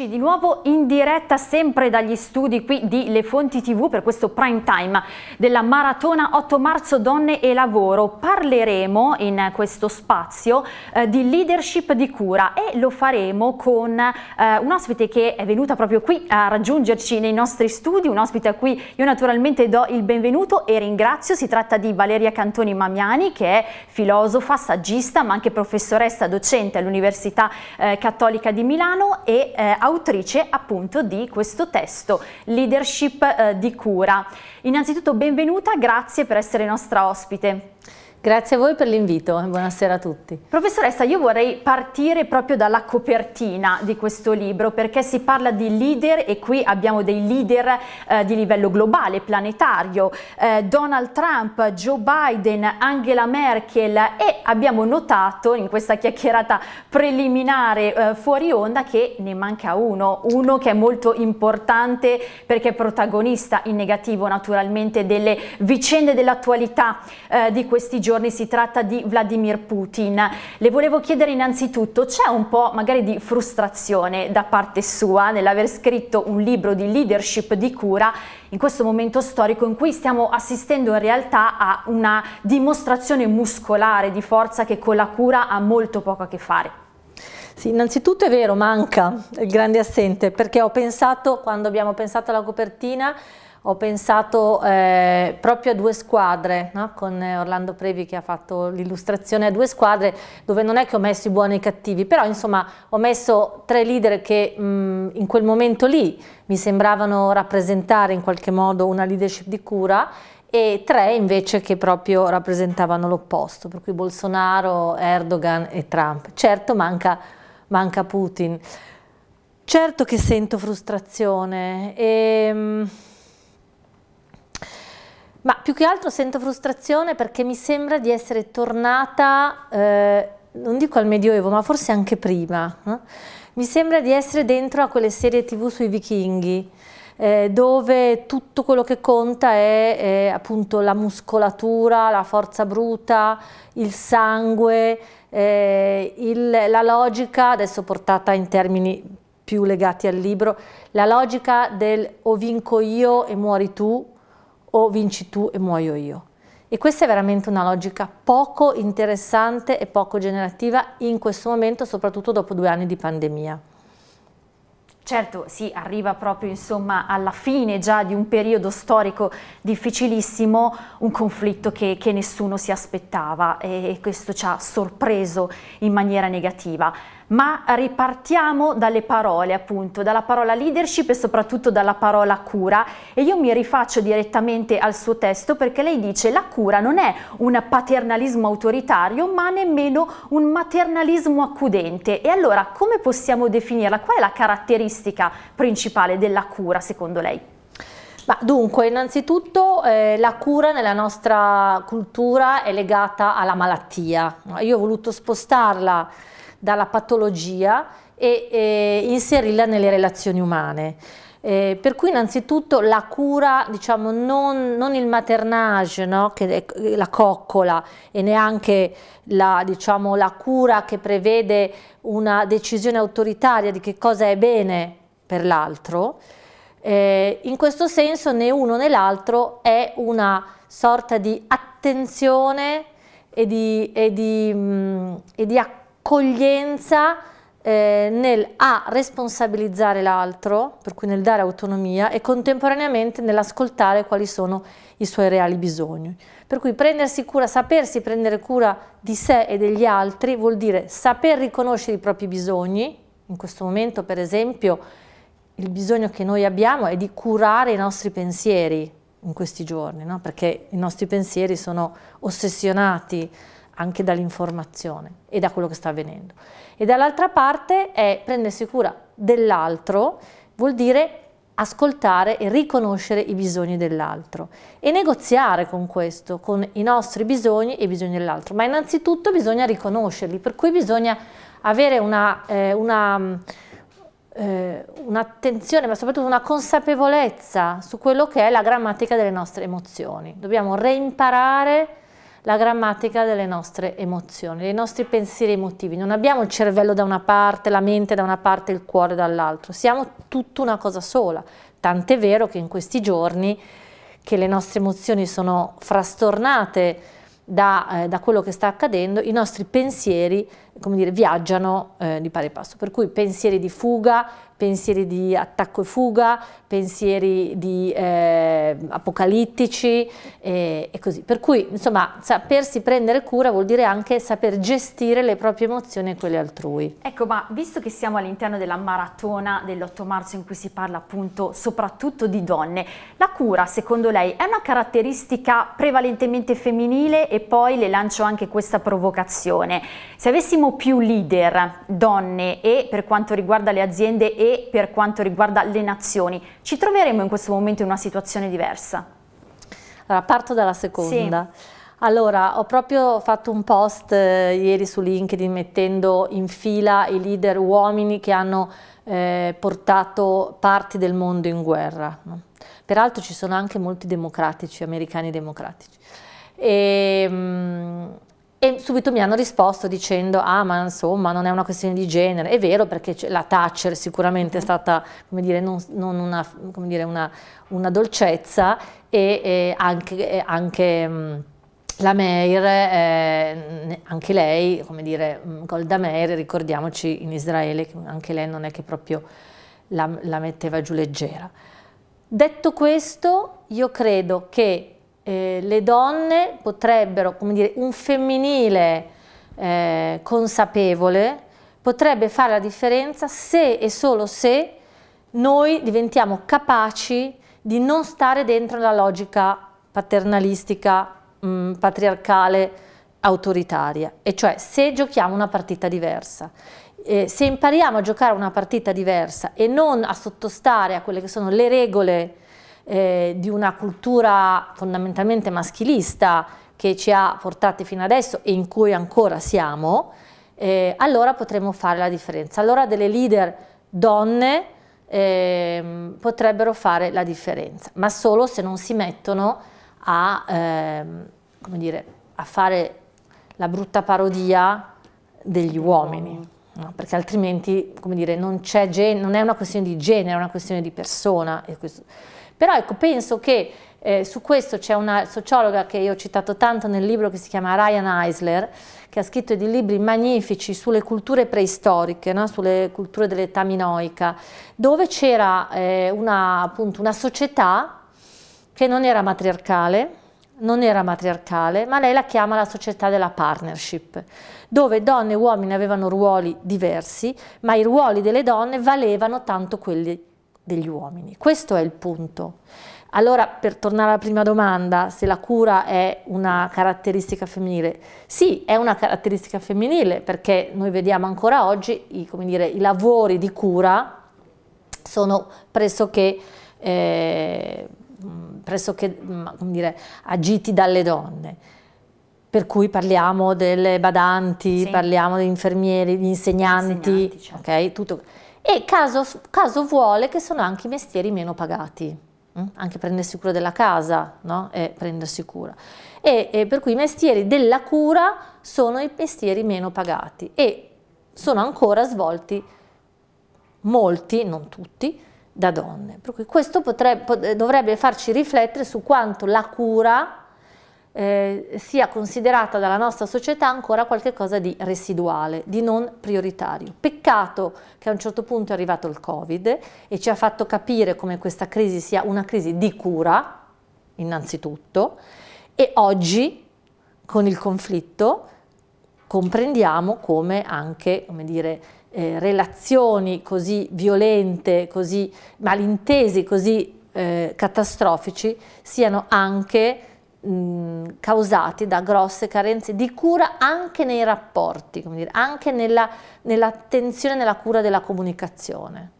Eccoci di nuovo in diretta sempre dagli studi qui di Le Fonti TV per questo prime time della maratona 8 marzo Donne e Lavoro. Parleremo in questo spazio eh, di leadership di cura e lo faremo con eh, un ospite che è venuta proprio qui a raggiungerci nei nostri studi, un ospite a cui io naturalmente do il benvenuto e ringrazio. Si tratta di Valeria Cantoni Mamiani che è filosofa, saggista ma anche professoressa docente all'Università eh, Cattolica di Milano e eh, autrice appunto di questo testo, Leadership eh, di cura. Innanzitutto benvenuta, grazie per essere nostra ospite. Grazie a voi per l'invito buonasera a tutti. Professoressa, io vorrei partire proprio dalla copertina di questo libro perché si parla di leader e qui abbiamo dei leader eh, di livello globale, planetario, eh, Donald Trump, Joe Biden, Angela Merkel e abbiamo notato in questa chiacchierata preliminare eh, fuori onda che ne manca uno, uno che è molto importante perché è protagonista in negativo naturalmente delle vicende dell'attualità eh, di questi giorni giorni, si tratta di Vladimir Putin. Le volevo chiedere innanzitutto, c'è un po' magari di frustrazione da parte sua nell'aver scritto un libro di leadership di cura in questo momento storico in cui stiamo assistendo in realtà a una dimostrazione muscolare di forza che con la cura ha molto poco a che fare? Sì, innanzitutto è vero, manca il grande assente, perché ho pensato, quando abbiamo pensato alla copertina, ho pensato eh, proprio a due squadre, no? con Orlando Previ che ha fatto l'illustrazione a due squadre, dove non è che ho messo i buoni e i cattivi, però insomma ho messo tre leader che mh, mm, in quel momento lì mi sembravano rappresentare in qualche modo una leadership di cura e tre invece che proprio rappresentavano l'opposto, per cui Bolsonaro, Erdogan e Trump. Certo manca, manca Putin, certo che sento frustrazione e, ehm, ma più che altro sento frustrazione perché mi sembra di essere tornata, eh, non dico al Medioevo, ma forse anche prima. Eh? Mi sembra di essere dentro a quelle serie tv sui vichinghi, eh, dove tutto quello che conta è, è, appunto la muscolatura, la forza bruta, il sangue, eh, il, la logica, adesso portata in termini più legati al libro, la logica del o vinco io e muori tu, o vinci tu e muoio io. E questa è veramente una logica poco interessante e poco generativa in questo momento, soprattutto dopo due anni di pandemia. Certo, si sì, arriva proprio insomma, alla fine già di un periodo storico difficilissimo, un conflitto che, che nessuno si aspettava e questo ci ha sorpreso in maniera negativa ma ripartiamo dalle parole appunto, dalla parola leadership e soprattutto dalla parola cura e io mi rifaccio direttamente al suo testo perché lei dice la cura non è un paternalismo autoritario ma nemmeno un maternalismo accudente e allora come possiamo definirla? Qual è la caratteristica principale della cura secondo lei? Ma dunque, innanzitutto eh, la cura nella nostra cultura è legata alla malattia. Io ho voluto spostarla dalla patologia e, e inserirla nelle relazioni umane. Eh, per cui innanzitutto la cura, diciamo, non, non il maternage, no? che è la coccola e neanche la, diciamo, la cura che prevede una decisione autoritaria di che cosa è bene per l'altro, eh, in questo senso né uno né l'altro è una sorta di attenzione e di, e di, mh, mm, e di accoglienza accoglienza eh, nel A responsabilizzare l'altro, per cui nel dare autonomia e contemporaneamente nell'ascoltare quali sono i suoi reali bisogni. Per cui prendersi cura, sapersi prendere cura di sé e degli altri vuol dire saper riconoscere i propri bisogni, in questo momento per esempio il bisogno che noi abbiamo è di curare i nostri pensieri in questi giorni, no? perché i nostri pensieri sono ossessionati anche dall'informazione e da quello che sta avvenendo. E dall'altra parte è prendersi cura dell'altro, vuol dire ascoltare e riconoscere i bisogni dell'altro e negoziare con questo, con i nostri bisogni e i bisogni dell'altro, ma innanzitutto bisogna riconoscerli, per cui bisogna avere una, eh, una eh, un'attenzione, ma soprattutto una consapevolezza su quello che è la grammatica delle nostre emozioni. Dobbiamo reimparare la grammatica delle nostre emozioni, dei nostri pensieri emotivi. Non abbiamo il cervello da una parte, la mente da una parte, il cuore dall'altra. Siamo tutta una cosa sola. Tant'è vero che in questi giorni che le nostre emozioni sono frastornate da, eh, da quello che sta accadendo, i nostri pensieri come dire, viaggiano eh, di pari passo, per cui pensieri di fuga, pensieri di attacco e fuga, pensieri di, eh, apocalittici eh, e così. Per cui, insomma, sapersi prendere cura vuol dire anche saper gestire le proprie emozioni e quelle altrui. Ecco, ma visto che siamo all'interno della maratona dell'8 marzo in cui si parla appunto soprattutto di donne, la cura, secondo lei, è una caratteristica prevalentemente femminile e poi le lancio anche questa provocazione. Se avessimo o più leader donne e per quanto riguarda le aziende e per quanto riguarda le nazioni, ci troveremo in questo momento in una situazione diversa? Allora, parto dalla seconda. Sì. Allora, ho proprio fatto un post eh, ieri su LinkedIn mettendo in fila i leader uomini che hanno eh, portato parti del mondo in guerra. No? Peraltro ci sono anche molti democratici, americani democratici. E, ehm, mh, e subito mi hanno risposto dicendo, ah ma insomma non è una questione di genere, è vero perché la Thatcher sicuramente è stata, come dire, non, non una, come dire una, una, dolcezza e, e anche, anche mh, la Meir, eh, anche lei, come dire, Golda Meir, ricordiamoci in Israele, anche lei non è che proprio la, la metteva giù leggera. Detto questo, io credo che eh, le donne potrebbero, come dire, un femminile eh, consapevole potrebbe fare la differenza se e solo se noi diventiamo capaci di non stare dentro la logica paternalistica, mh, mm, patriarcale, autoritaria, e cioè se giochiamo una partita diversa. Eh, se impariamo a giocare una partita diversa e non a sottostare a quelle che sono le regole eh, di una cultura fondamentalmente maschilista che ci ha portati fino adesso e in cui ancora siamo, eh, allora potremo fare la differenza. Allora delle leader donne eh, potrebbero fare la differenza, ma solo se non si mettono a, ehm, dire, a fare la brutta parodia degli uomini. No, perché altrimenti dire, non, non, è una questione di genere, è una questione di persona. Però ecco, penso che eh, su questo c'è una sociologa che io ho citato tanto nel libro che si chiama Ryan Eisler, che ha scritto dei libri magnifici sulle culture preistoriche, no? sulle culture dell'età minoica, dove c'era eh, una, appunto, una società che non era matriarcale, non era matriarcale, ma lei la chiama la società della partnership, dove donne e uomini avevano ruoli diversi, ma i ruoli delle donne valevano tanto quelli degli uomini. Questo è il punto. Allora, per tornare alla prima domanda, se la cura è una caratteristica femminile, sì, è una caratteristica femminile perché noi vediamo ancora oggi i, dire, i lavori di cura sono pressoché, eh, pressoché dire, agiti dalle donne. Per cui parliamo delle badanti, sì. parliamo degli infermieri, degli insegnanti, insegnanti certo. okay? Tutto e caso, caso vuole che sono anche i mestieri meno pagati mm? anche prendersi cura della casa no? e prendersi cura. E, e, per cui i mestieri della cura sono i mestieri meno pagati e sono ancora svolti molti, non tutti, da donne. Per cui questo potrebbe, dovrebbe farci riflettere su quanto la cura eh, sia considerata dalla nostra società ancora qualcosa di residuale, di non prioritario. Peccato che a un certo punto è arrivato il Covid e ci ha fatto capire come questa crisi sia una crisi di cura, innanzitutto, e oggi con il conflitto comprendiamo come anche, come dire, eh, relazioni così violente, così malintesi, così eh, catastrofici siano anche Mm, causati da grosse carenze di cura anche nei rapporti, dire, anche nell'attenzione nella, nell e nella cura della comunicazione.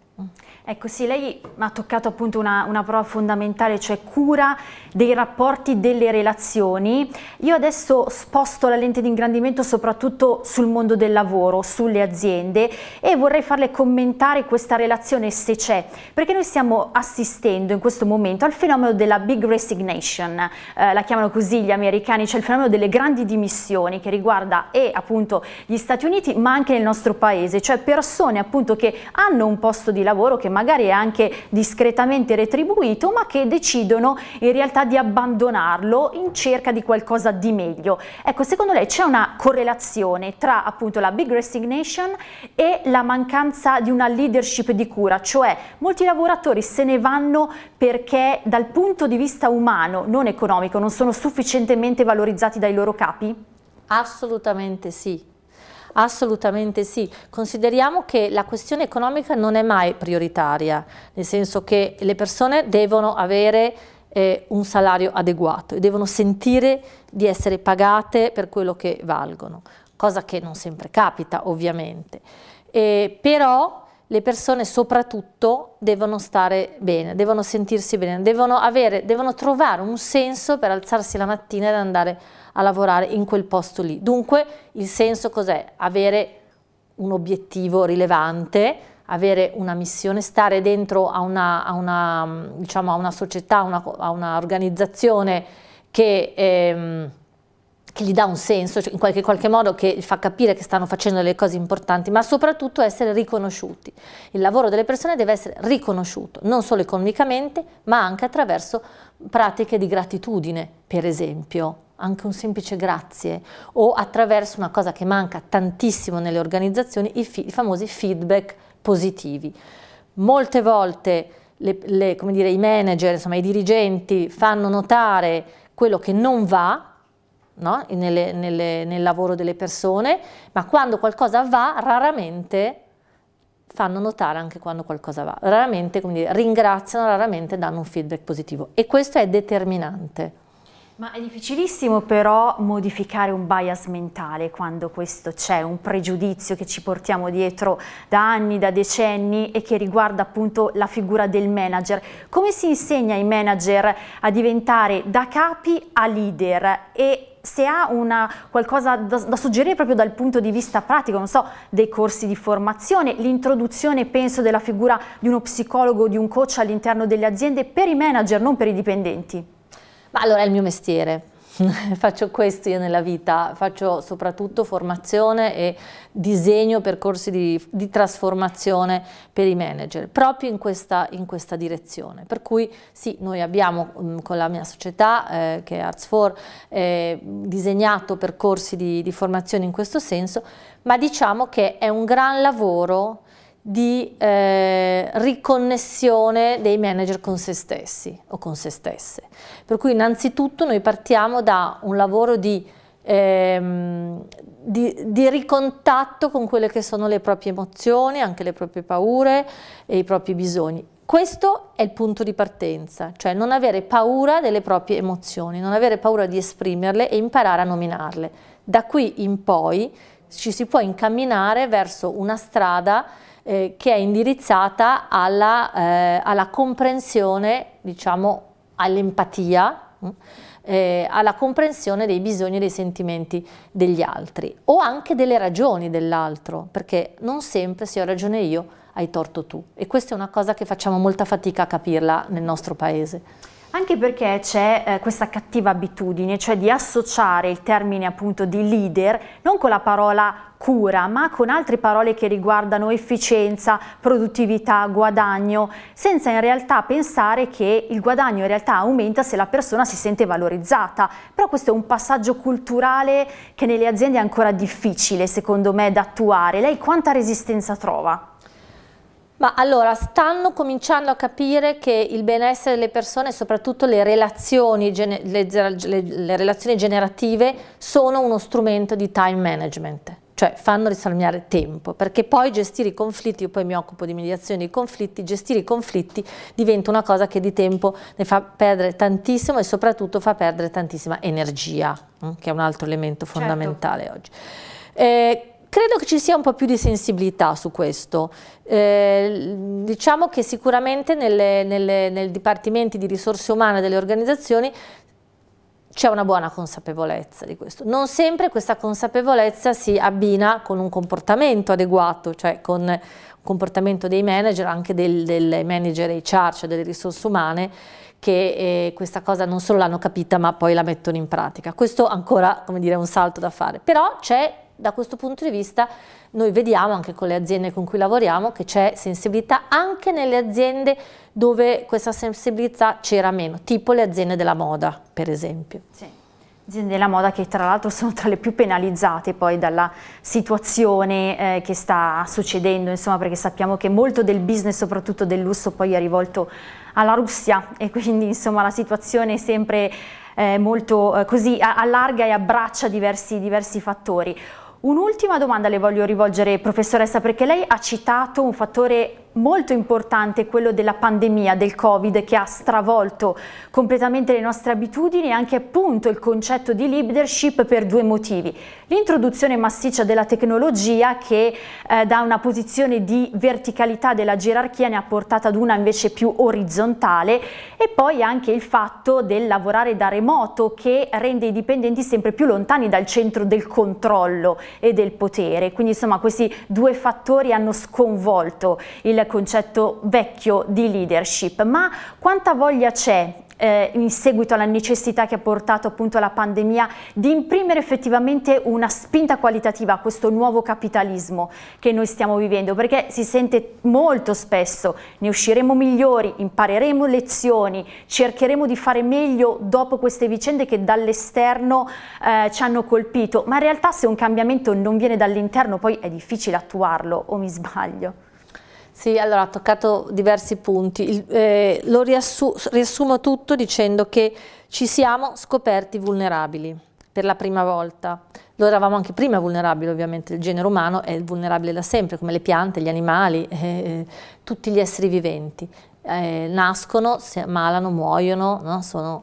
Ecco sì, lei ha toccato appunto una, una, parola fondamentale, cioè cura dei rapporti, delle relazioni. Io adesso sposto la lente di ingrandimento soprattutto sul mondo del lavoro, sulle aziende e vorrei farle commentare questa relazione se c'è, perché noi stiamo assistendo in questo momento al fenomeno della big resignation, eh, la chiamano così gli americani, cioè il fenomeno delle grandi dimissioni che riguarda e appunto gli Stati Uniti ma anche nel nostro paese, cioè persone appunto che hanno un posto di lavoro che magari è anche discretamente retribuito, ma che decidono in realtà di abbandonarlo in cerca di qualcosa di meglio. Ecco, secondo lei c'è una correlazione tra appunto la big resignation e la mancanza di una leadership di cura, cioè molti lavoratori se ne vanno perché dal punto di vista umano, non economico, non sono sufficientemente valorizzati dai loro capi? Assolutamente sì, Assolutamente sì, consideriamo che la questione economica non è mai prioritaria, nel senso che le persone devono avere eh, un salario adeguato e devono sentire di essere pagate per quello che valgono, cosa che non sempre capita ovviamente. Eh, però le persone soprattutto devono stare bene, devono sentirsi bene, devono, avere, devono trovare un senso per alzarsi la mattina ed andare a a lavorare in quel posto lì. Dunque il senso cos'è? Avere un obiettivo rilevante, avere una missione, stare dentro a una, a una, diciamo, a una società, una, a un'organizzazione che, ehm, che, gli dà un senso, cioè in qualche, qualche, modo che fa capire che stanno facendo delle cose importanti, ma soprattutto essere riconosciuti. Il lavoro delle persone deve essere riconosciuto, non solo economicamente, ma anche attraverso pratiche di gratitudine, per esempio anche un semplice grazie o attraverso una cosa che manca tantissimo nelle organizzazioni, i, i famosi feedback positivi. Molte volte le, le, dire, i manager, insomma i dirigenti fanno notare quello che non va no? nelle, nelle, nel lavoro delle persone, ma quando qualcosa va raramente fanno notare anche quando qualcosa va, raramente dire, ringraziano, raramente danno un feedback positivo e questo è determinante. Ma è difficilissimo però modificare un bias mentale quando questo c'è, un pregiudizio che ci portiamo dietro da anni, da decenni e che riguarda appunto la figura del manager. Come si insegna ai manager a diventare da capi a leader e se ha una, qualcosa da, da suggerire proprio dal punto di vista pratico, non so, dei corsi di formazione, l'introduzione penso della figura di uno psicologo, di un coach all'interno delle aziende per i manager, non per i dipendenti. Ma allora è il mio mestiere. faccio questo io nella vita, faccio soprattutto formazione e disegno percorsi di, di trasformazione per i manager, proprio in questa, in questa, direzione. Per cui sì, noi abbiamo mm, con la mia società, eh, che è Arts4, eh, disegnato percorsi di, di formazione in questo senso, ma diciamo che è un gran lavoro di eh, riconnessione dei manager con se stessi o con se stesse. Per cui innanzitutto noi partiamo da un lavoro di, ehm, di, di ricontatto con quelle che sono le proprie emozioni, anche le proprie paure e i propri bisogni. Questo è il punto di partenza, cioè non avere paura delle proprie emozioni, non avere paura di esprimerle e imparare a nominarle. Da qui in poi ci si può incamminare verso una strada eh, che è indirizzata alla, eh, alla comprensione, diciamo, all'empatia, mm, eh, alla comprensione dei bisogni e dei sentimenti degli altri o anche delle ragioni dell'altro, perché non sempre se ho ragione io hai torto tu e questa è una cosa che facciamo molta fatica a capirla nel nostro paese. Anche perché c'è eh, questa cattiva abitudine, cioè di associare il termine appunto di leader non con la parola cura, ma con altre parole che riguardano efficienza, produttività, guadagno, senza in realtà pensare che il guadagno in realtà aumenta se la persona si sente valorizzata. Però questo è un passaggio culturale che nelle aziende è ancora difficile, secondo me, da attuare. Lei quanta resistenza trova? Ma allora stanno cominciando a capire che il benessere delle persone, soprattutto le relazioni, le, le, le relazioni generative, sono uno strumento di time management cioè fanno risparmiare tempo, perché poi gestire i conflitti, io poi mi occupo di mediazione dei conflitti, gestire i conflitti diventa una cosa che di tempo ne fa perdere tantissimo e soprattutto fa perdere tantissima energia, mm, che è un altro elemento certo. fondamentale certo. oggi. Eh, Credo che ci sia un po' più di sensibilità su questo. Eh, diciamo che sicuramente nelle, nelle, nei dipartimenti di risorse umane delle organizzazioni c'è una buona consapevolezza di questo. Non sempre questa consapevolezza si abbina con un comportamento adeguato, cioè con un comportamento dei manager, anche del, del manager HR, cioè delle risorse umane, che eh, questa cosa non solo l'hanno capita ma poi la mettono in pratica. Questo ancora, come dire, è un salto da fare. Però c'è da questo punto di vista noi vediamo anche con le aziende con cui lavoriamo che c'è sensibilità anche nelle aziende dove questa sensibilità c'era meno, tipo le aziende della moda per esempio. Sì aziende della moda che tra l'altro sono tra le più penalizzate poi dalla situazione eh, che sta succedendo, insomma perché sappiamo che molto del business, soprattutto del lusso, poi è rivolto alla Russia e quindi insomma la situazione è sempre eh, molto eh, così allarga e abbraccia diversi, diversi fattori. Un'ultima domanda le voglio rivolgere, professoressa, perché lei ha citato un fattore molto importante quello della pandemia, del Covid, che ha stravolto completamente le nostre abitudini e anche appunto il concetto di leadership per due motivi. L'introduzione massiccia della tecnologia che eh, da una posizione di verticalità della gerarchia ne ha portata ad una invece più orizzontale e poi anche il fatto del lavorare da remoto che rende i dipendenti sempre più lontani dal centro del controllo e del potere. Quindi insomma questi due fattori hanno sconvolto il concetto vecchio di leadership, ma quanta voglia c'è eh, in seguito alla necessità che ha portato appunto la pandemia di imprimere effettivamente una spinta qualitativa a questo nuovo capitalismo che noi stiamo vivendo perché si sente molto spesso ne usciremo migliori, impareremo lezioni, cercheremo di fare meglio dopo queste vicende che dall'esterno eh, ci hanno colpito ma in realtà se un cambiamento non viene dall'interno poi è difficile attuarlo o mi sbaglio? Sì, allora ha toccato diversi punti. Il, eh, lo riassu riassumo tutto dicendo che ci siamo scoperti vulnerabili per la prima volta. Lo eravamo anche prima vulnerabili, ovviamente il genere umano è vulnerabile da sempre, come le piante, gli animali, eh, eh tutti gli esseri viventi. Eh, nascono, si ammalano, muoiono, no? Sono...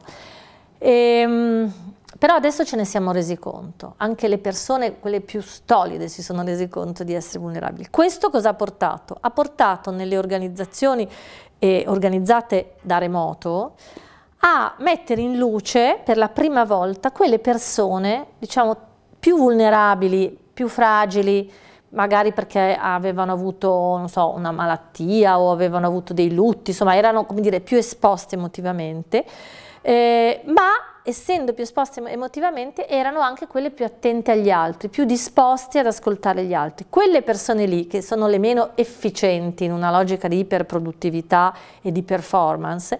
Ehm, però adesso ce ne siamo resi conto, anche le persone, quelle più stolide, si sono resi conto di essere vulnerabili. Questo cosa ha portato? Ha portato nelle organizzazioni eh, organizzate da remoto a mettere in luce per la prima volta quelle persone, diciamo, più vulnerabili, più fragili, magari perché avevano avuto, so, una malattia o avevano avuto dei lutti, insomma, erano, dire, più esposte emotivamente, eh, ma essendo più esposte emotivamente erano anche quelle più attente agli altri, più disposte ad ascoltare gli altri. Quelle persone lì che sono le meno efficienti in una logica di iperproduttività e di performance,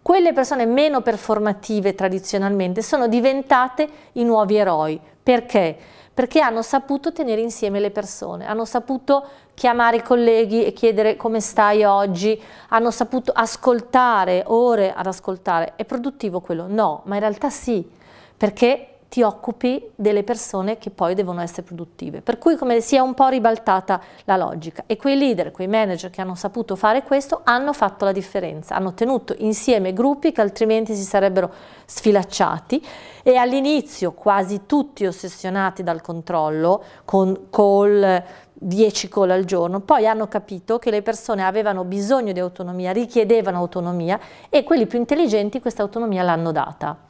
quelle persone meno performative tradizionalmente sono diventate i nuovi eroi. Perché? perché hanno saputo tenere insieme le persone, hanno saputo chiamare i colleghi e chiedere come stai oggi, hanno saputo ascoltare, ore ad ascoltare. È produttivo quello? No, ma in realtà sì, perché ti occupi delle persone che poi devono essere produttive. Per cui come si è un po' ribaltata la logica e quei leader, quei manager che hanno saputo fare questo hanno fatto la differenza, hanno tenuto insieme gruppi che altrimenti si sarebbero sfilacciati e all'inizio quasi tutti ossessionati dal controllo con call, 10 call al giorno, poi hanno capito che le persone avevano bisogno di autonomia, richiedevano autonomia e quelli più intelligenti questa autonomia l'hanno data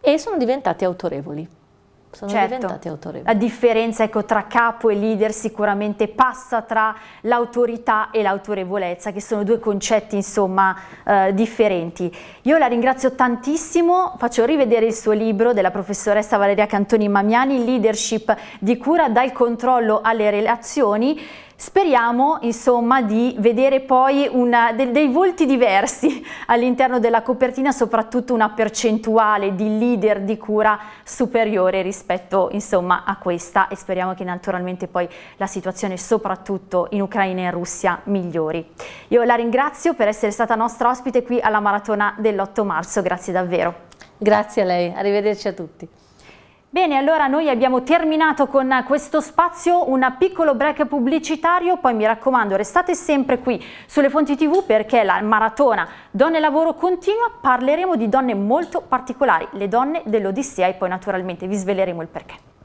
e sono diventati autorevoli. Sono certo. diventati autorevoli. La differenza ecco, tra capo e leader sicuramente passa tra l'autorità e l'autorevolezza, che sono due concetti insomma eh, differenti. Io la ringrazio tantissimo, faccio rivedere il suo libro della professoressa Valeria Cantoni Mamiani, Leadership di cura dal controllo alle relazioni Speriamo insomma di vedere poi una, de, dei volti diversi all'interno della copertina, soprattutto una percentuale di leader di cura superiore rispetto insomma a questa e speriamo che naturalmente poi la situazione soprattutto in Ucraina e in Russia migliori. Io la ringrazio per essere stata nostra ospite qui alla maratona dell'8 marzo, grazie davvero. Grazie a lei, arrivederci a tutti. Bene, allora noi abbiamo terminato con questo spazio, un piccolo break pubblicitario, poi mi raccomando restate sempre qui sulle fonti tv perché la maratona Donne Lavoro continua, parleremo di donne molto particolari, le donne dell'Odissea e poi naturalmente vi sveleremo il perché.